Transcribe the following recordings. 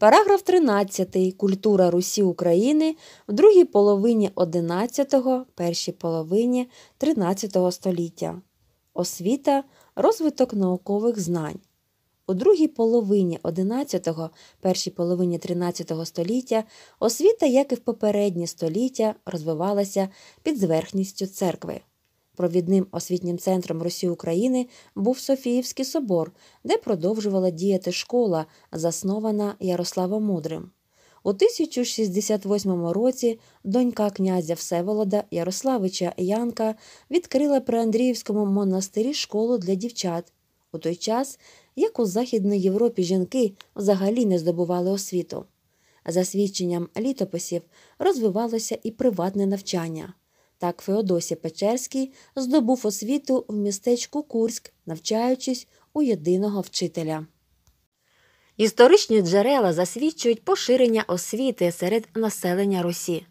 Параграф 13. Культура Русі України в другій половині 11, першій половині 13 століття. Освіта розвиток наукових знань. У другій половині 11, першій половині 13 століття освіта, як і в попередні століття, розвивалася під зверхністю церкви. Провідним освітнім центром Росії України був Софіївський собор, де продовжувала діяти школа, заснована Ярославом Мудрим. У 1068 році донька князя Всеволода Ярославича Янка відкрила при Андріївському монастирі школу для дівчат. У той час, як у Західній Європі жінки взагалі не здобували освіту. За свідченням літописів розвивалося і приватне навчання. Так Феодосій Печерський здобув освіту в містечку Курськ, навчаючись у єдиного вчителя. Історичні джерела засвідчують поширення освіти серед населення Русі.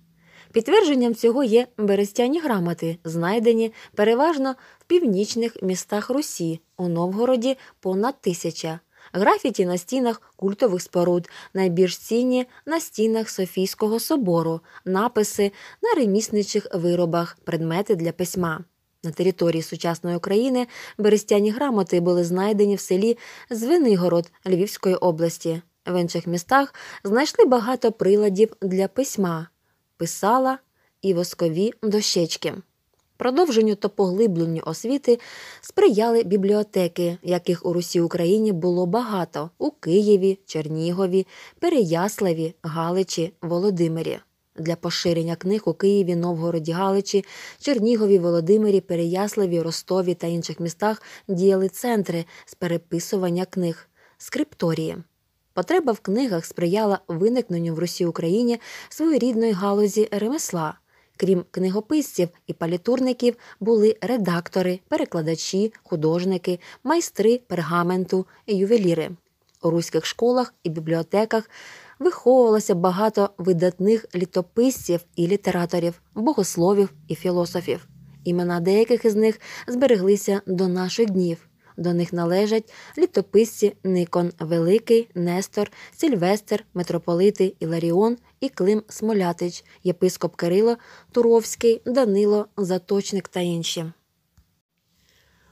Підтвердженням цього є берестяні грамоти, знайдені переважно в північних містах Русі, у Новгороді понад тисяча, графіті на стінах культових споруд, найбільш цінні на стінах Софійського собору, написи на ремісничих виробах, предмети для письма. На території сучасної України берестяні грамоти були знайдені в селі Звенигород Львівської області. В інших містах знайшли багато приладів для письма, писала і воскові дощечки. Продовженню та поглибленню освіти сприяли бібліотеки, яких у Русі Україні було багато у Києві, Чернігові, Переяславі, Галичі, Володимирі. Для поширення книг у Києві, Новгороді, Галичі, Чернігові, Володимирі, Переяславі, Ростові та інших містах діяли центри з переписування книг, скрипторії. Потреба в книгах сприяла виникненню в Русі Україні своєрідної галузі ремесла. Крім книгописців і палітурників, були редактори, перекладачі, художники, майстри пергаменту, і ювеліри. У руських школах і бібліотеках виховувалося багато видатних літописців і літераторів, богословів і філософів. Імена деяких із них збереглися до наших днів. До них належать літописці Никон Великий, Нестор, Сільвестер, митрополити Іларіон і Клим Смолятич, єпископ Кирило, Туровський, Данило, Заточник та інші.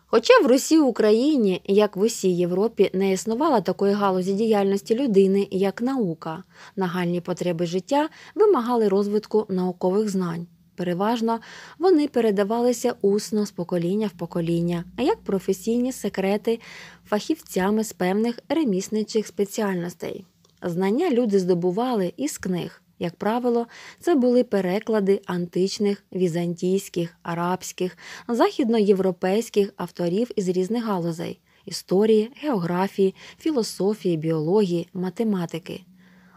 Хоча в Русі Україні, як в усій Європі, не існувала такої галузі діяльності людини, як наука, нагальні потреби життя вимагали розвитку наукових знань. Переважно вони передавалися усно з покоління в покоління, а як професійні секрети фахівцями з певних ремісничих спеціальностей. Знання люди здобували із книг. Як правило, це були переклади античних, візантійських, арабських, західноєвропейських авторів із різних галузей історії, географії, філософії, біології, математики.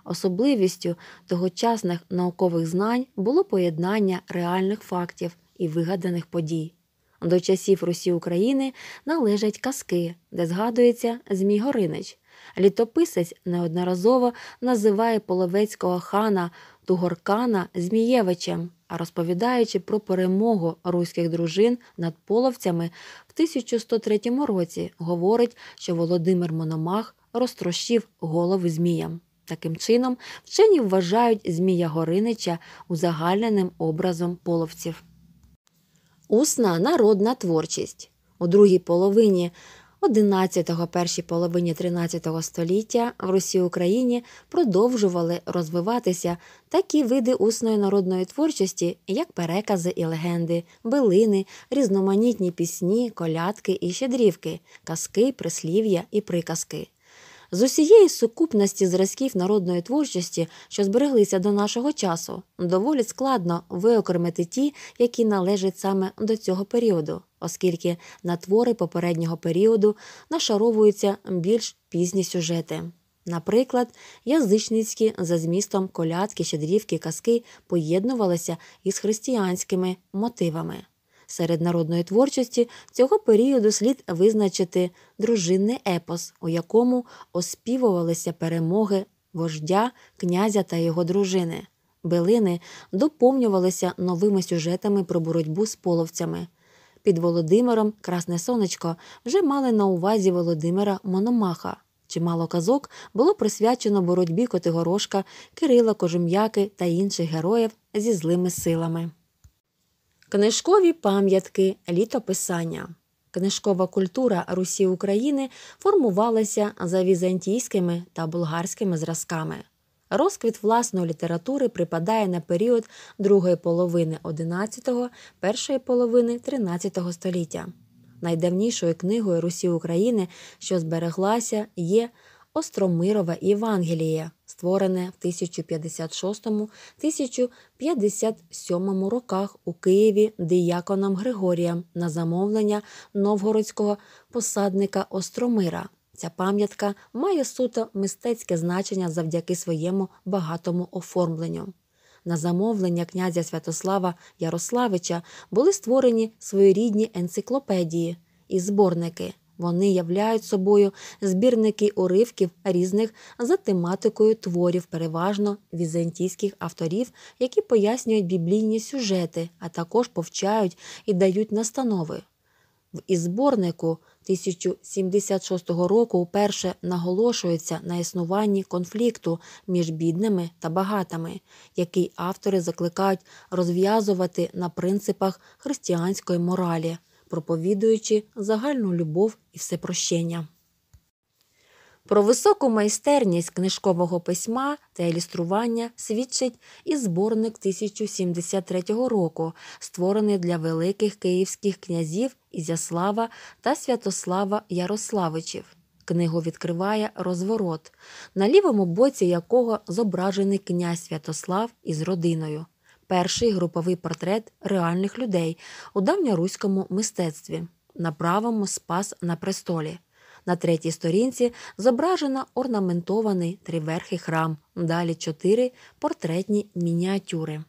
Особливістю тогочасних наукових знань було поєднання реальних фактів і вигаданих подій. До часів Русі України належать казки, де згадується Змій Горинич. Літописець неодноразово називає половецького хана Тугоркана Змієвичем, а розповідаючи про перемогу руських дружин над половцями в 1103 році, говорить, що Володимир Мономах розтрощив голови Зміям. Таким чином, вчені вважають Змія Горинича узагальненим образом половців. Усна народна творчість у другій половині. XI – першій половині 13-го століття в Русі Україні продовжували розвиватися такі види усної народної творчості, як перекази і легенди, билини, різноманітні пісні, колядки і щедрівки, казки, прислів'я і приказки. З усієї сукупності зразків народної творчості, що збереглися до нашого часу, доволі складно виокремити ті, які належать саме до цього періоду, оскільки на твори попереднього періоду нашаровуються більш пізні сюжети. Наприклад, язичницькі за змістом колядки, щедрівки, казки поєднувалися із християнськими мотивами. Серед народної творчості цього періоду слід визначити дружинний епос, у якому оспівувалися перемоги вождя, князя та його дружини. Билини доповнювалися новими сюжетами про боротьбу з половцями. Під Володимиром Красне Сонечко вже мали на увазі Володимира Мономаха. Чимало казок було присвячено боротьбі Котигорошка, Кирила Кожум'яки та інших героїв зі злими силами. Книжкові пам'ятки літописання. Книжкова культура Русі України формувалася за візантійськими та болгарськими зразками. Розквіт власної літератури припадає на період другої половини XI, першої половини XIII століття. Найдавнішою книгою Русі України, що збереглася, є Остромирова Євангелія створене в 1056-1057 роках у Києві діяконом Григорієм на замовлення новгородського посадника Остромира. Ця пам'ятка має суто мистецьке значення завдяки своєму багатому оформленню. На замовлення князя Святослава Ярославича були створені своєрідні енциклопедії і зборники. Вони являють собою збірники уривків різних за тематикою творів, переважно візантійських авторів, які пояснюють біблійні сюжети, а також повчають і дають настанови. В ізборнику 1076 року вперше наголошується на існуванні конфлікту між бідними та багатими, який автори закликають розв'язувати на принципах християнської моралі проповідуючи загальну любов і всепрощення. Про високу майстерність книжкового письма та ілюстрування свідчить і зборник 1073 року, створений для великих київських князів Ізяслава та Святослава Ярославичів. Книгу відкриває розворот, на лівому боці якого зображений князь Святослав із родиною, перший груповий портрет реальних людей у давньоруському мистецтві на правому спас на престолі. На третій сторінці зображено орнаментований триверхий храм, далі чотири портретні мініатюри.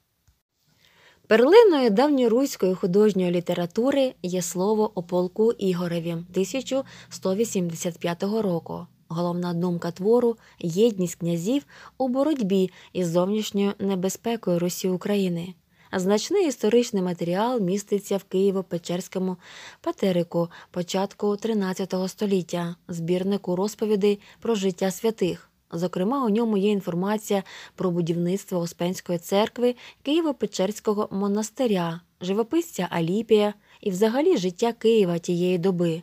Перлиною давньоруської художньої літератури є слово о полку Ігореві 1185 року. Головна думка твору єдність князів у боротьбі із зовнішньою небезпекою Русі України. Значний історичний матеріал міститься в Києво-Печерському патерику початку XIII століття, збірнику розповідей про життя святих. Зокрема, у ньому є інформація про будівництво Успенської церкви Києво-Печерського монастиря, живописця Аліпія і взагалі життя Києва тієї доби.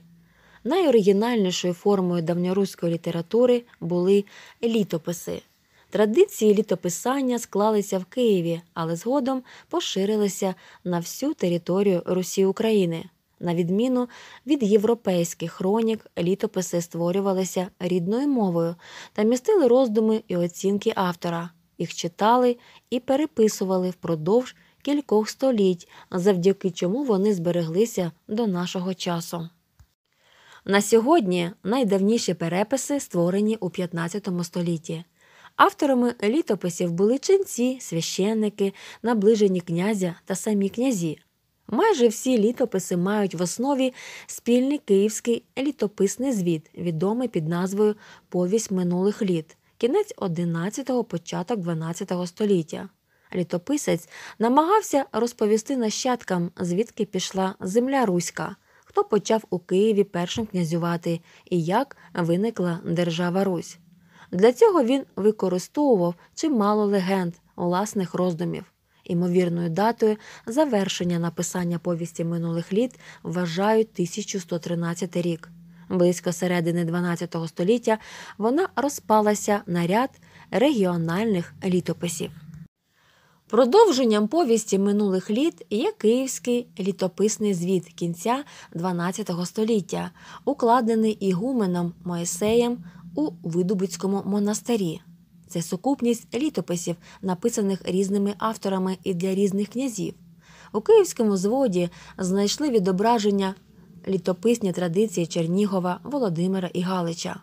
Найоригінальнішою формою давньоруської літератури були літописи. Традиції літописання склалися в Києві, але згодом поширилися на всю територію Русі України. На відміну від європейських хронік, літописи створювалися рідною мовою та містили роздуми і оцінки автора. Їх читали і переписували впродовж кількох століть, завдяки чому вони збереглися до нашого часу. На сьогодні найдавніші переписи створені у 15 столітті. Авторами літописів були ченці, священники, наближені князя та самі князі. Майже всі літописи мають в основі спільний київський літописний звіт, відомий під назвою Повість минулих літ, кінець 11-го, початок 12-го століття. Літописець намагався розповісти нащадкам, звідки пішла земля Руська хто почав у Києві першим князювати і як виникла держава Русь. Для цього він використовував чимало легенд, власних роздумів. Імовірною датою завершення написання повісті минулих літ вважають 1113 рік. Близько середини 12 століття вона розпалася на ряд регіональних літописів. Продовженням повісті минулих літ є київський літописний звіт кінця XII століття, укладений ігуменом Моїсеєм у Видубицькому монастирі. Це сукупність літописів, написаних різними авторами і для різних князів. У київському зводі знайшли відображення літописні традиції Чернігова, Володимира і Галича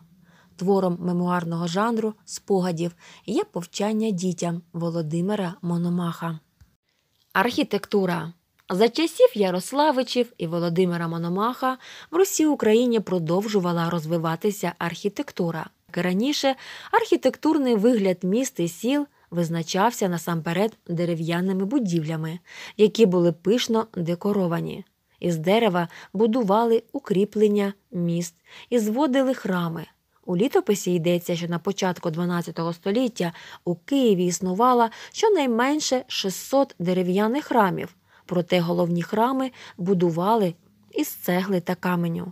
твором мемуарного жанру спогадів є повчання дітям Володимира Мономаха. Архітектура за часів Ярославичів і Володимира Мономаха в Русі Україні продовжувала розвиватися архітектура. Як і раніше архітектурний вигляд міст і сіл визначався насамперед дерев'яними будівлями, які були пишно декоровані. Із дерева будували укріплення міст і зводили храми. У літописі йдеться, що на початку 12 століття у Києві існувало щонайменше 600 дерев'яних храмів, проте головні храми будували із цегли та каменю.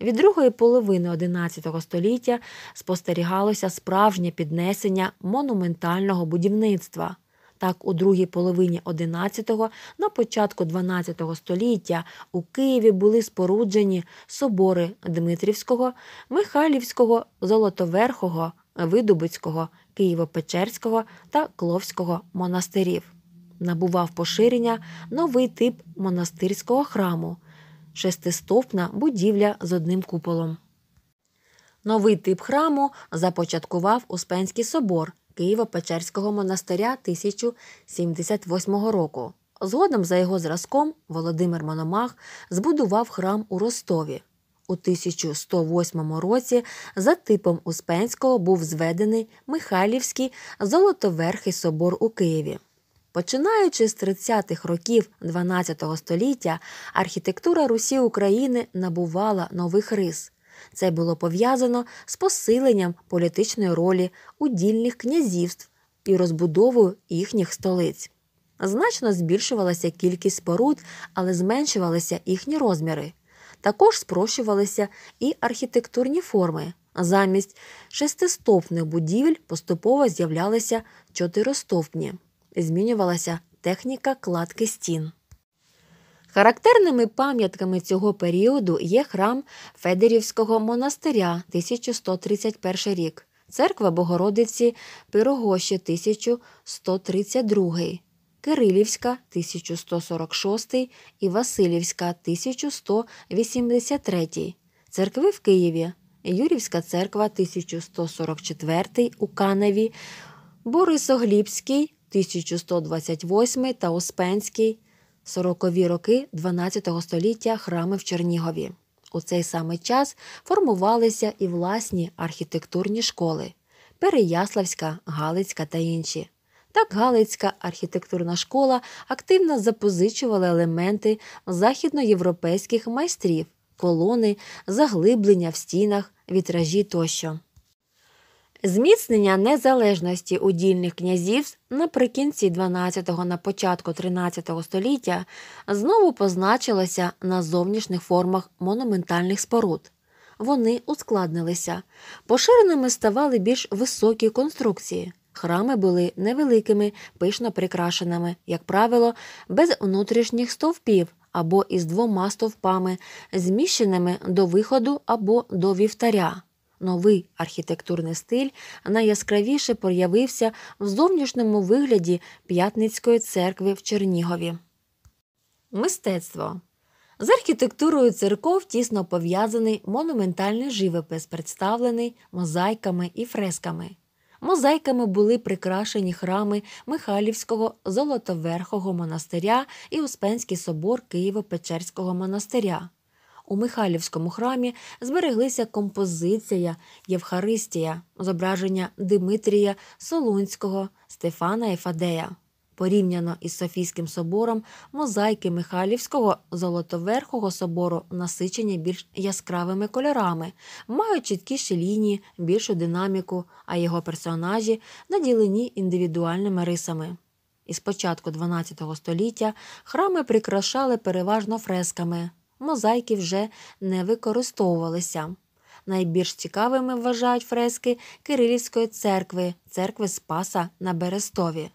Від другої половини XI століття спостерігалося справжнє піднесення монументального будівництва. Так, у другій половині XI, на початку XII століття у Києві були споруджені собори Дмитрівського, Михайлівського, Золотоверхого, Видубицького, Києво-Печерського та Кловського монастирів. Набував поширення новий тип монастирського храму шестистопна будівля з одним куполом. Новий тип храму започаткував Успенський собор. Києво-Печерського монастиря 1078 року. Згодом, за його зразком, Володимир Мономах збудував храм у Ростові. У 1108 році за типом Успенського був зведений Михайлівський Золотоверхий собор у Києві. Починаючи з 30-х років ХІХ століття, архітектура Русі України набувала нових рис. Це було пов'язано з посиленням політичної ролі удільних князівств і розбудовою їхніх столиць. Значно збільшувалася кількість споруд, але зменшувалися їхні розміри. Також спрощувалися і архітектурні форми. Замість шестистопних будівель поступово з'являлися чотиристопні, змінювалася техніка кладки стін. Характерними пам'ятками цього періоду є храм Федерівського монастиря 1131 рік, церква Богородиці Пирогощі 1132, Кирилівська 1146 і Васильівська 1183, церкви в Києві, Юрівська церква 1144 у Каневі, Борисоглібський 1128 та Успенський сорокові роки 12 століття храми в Чернігові. У цей самий час формувалися і власні архітектурні школи Переяславська, Галицька та інші. Так Галицька архітектурна школа активно запозичувала елементи західноєвропейських майстрів, колони, заглиблення в стінах, вітражі тощо. Зміцнення незалежності удільних князів наприкінці 12-го на початку 13-го століття знову позначилося на зовнішніх формах монументальних споруд. Вони ускладнилися, поширеними ставали більш високі конструкції. Храми були невеликими, пишно прикрашеними, як правило, без внутрішніх стовпів або із двома стовпами, зміщеними до виходу або до вівтаря. Новий архітектурний стиль найяскравіше проявився в зовнішньому вигляді п'ятницької церкви в Чернігові. Мистецтво з архітектурою церков тісно пов'язаний монументальний живопис, представлений мозаїками і фресками. Мозаїками були прикрашені храми Михайлівського Золотоверхого монастиря і Успенський собор Києво-Печерського монастиря у Михайлівському храмі збереглися композиція Євхаристія, зображення Димитрія Солунського, Стефана і Порівняно із Софійським собором, мозаїки Михайлівського золотоверхого собору насичені більш яскравими кольорами, мають чіткіші лінії, більшу динаміку, а його персонажі наділені індивідуальними рисами. Із початку XII століття храми прикрашали переважно фресками мозаїки вже не використовувалися. Найбільш цікавими вважають фрески Кирилівської церкви, церкви Спаса на Берестові.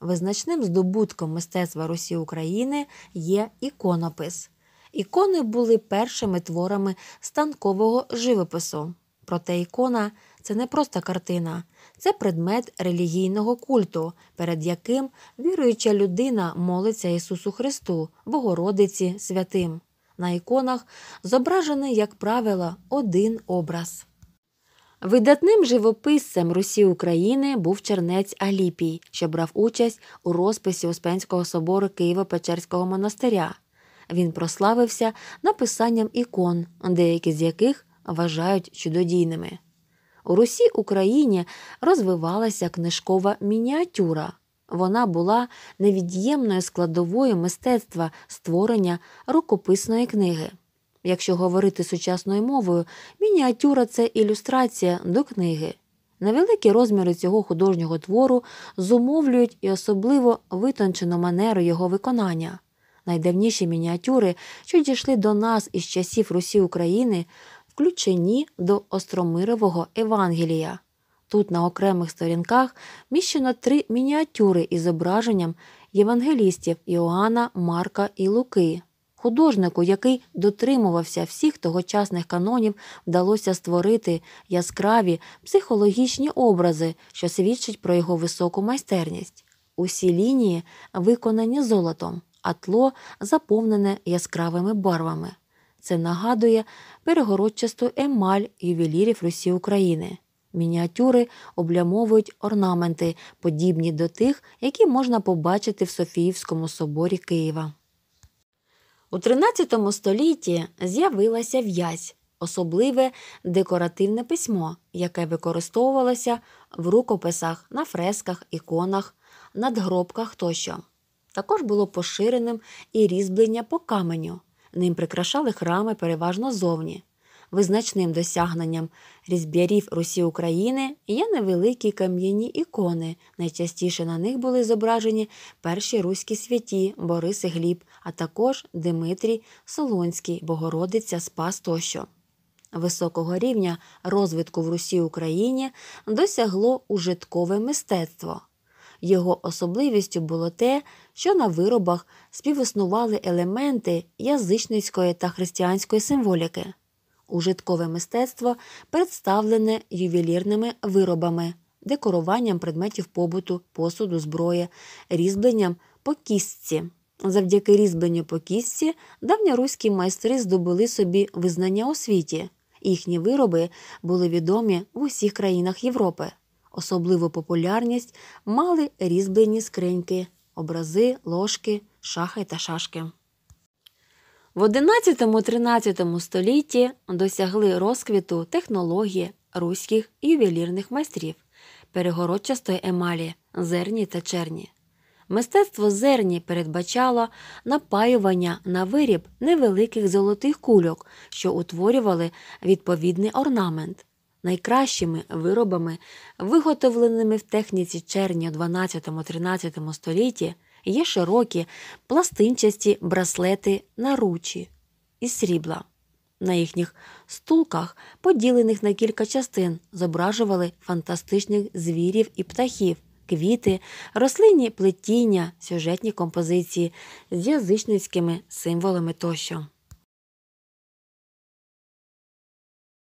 Визначним здобутком мистецтва Русі України є іконопис. Ікони були першими творами станкового живопису. Проте ікона це не просто картина, це предмет релігійного культу, перед яким віруюча людина молиться Ісусу Христу, Богородиці Святим на іконах зображений, як правило, один образ. Видатним живописцем Русі України був чернець Аліпій, що брав участь у розписі Успенського собору Києво-Печерського монастиря. Він прославився написанням ікон, деякі з яких вважають чудодійними. У Русі Україні розвивалася книжкова мініатюра. Вона була невід'ємною складовою мистецтва створення рукописної книги. Якщо говорити сучасною мовою, мініатюра це ілюстрація до книги. Невеликі розміри цього художнього твору зумовлюють і особливо витончену манеру його виконання. Найдавніші мініатюри, що дійшли до нас із часів Русі України, включені до Остромирового Евангелія. Тут на окремих сторінках міщено три мініатюри із зображенням євангелістів Іоанна, Марка і Луки. Художнику, який дотримувався всіх тогочасних канонів, вдалося створити яскраві психологічні образи, що свідчить про його високу майстерність. Усі лінії виконані золотом, а тло заповнене яскравими барвами. Це нагадує перегородчасту емаль ювелірів Русі України. Мініатюри облямовують орнаменти, подібні до тих, які можна побачити в Софіївському соборі Києва. У 13 столітті з'явилася в'язь, особливе декоративне письмо, яке використовувалося в рукописах, на фресках, іконах, надгробках тощо. Також було поширеним і різьблення по каменю. Ним прикрашали храми переважно зовні. Визначним досягненням різб'ярів Русі України є невеликі кам'яні ікони. Найчастіше на них були зображені перші руські святі Борис і Гліб, а також Димитрій Солонський, Богородиця Спас тощо. Високого рівня розвитку в Русі Україні досягло ужиткове мистецтво. Його особливістю було те, що на виробах співіснували елементи язичницької та християнської символіки ужиткове мистецтво представлене ювелірними виробами, декоруванням предметів побуту, посуду, зброї, різьбленням по кістці. Завдяки різьбленню по кістці давньоруські майстри здобули собі визнання у світі. Їхні вироби були відомі в усіх країнах Європи. Особливу популярність мали різьблені скриньки, образи, ложки, шахи та шашки. В 11-13 столітті досягли розквіту технології руських ювелірних майстрів перегородчастої емалі, зерні та черні. Мистецтво зерні передбачало напаювання на виріб невеликих золотих кульок, що утворювали відповідний орнамент. Найкращими виробами, виготовленими в техніці черні у 12-13 столітті, є широкі, пластинчасті браслети на ручі із срібла. На їхніх стулках, поділених на кілька частин, зображували фантастичних звірів і птахів, квіти, рослинні плетіння, сюжетні композиції з язичницькими символами тощо.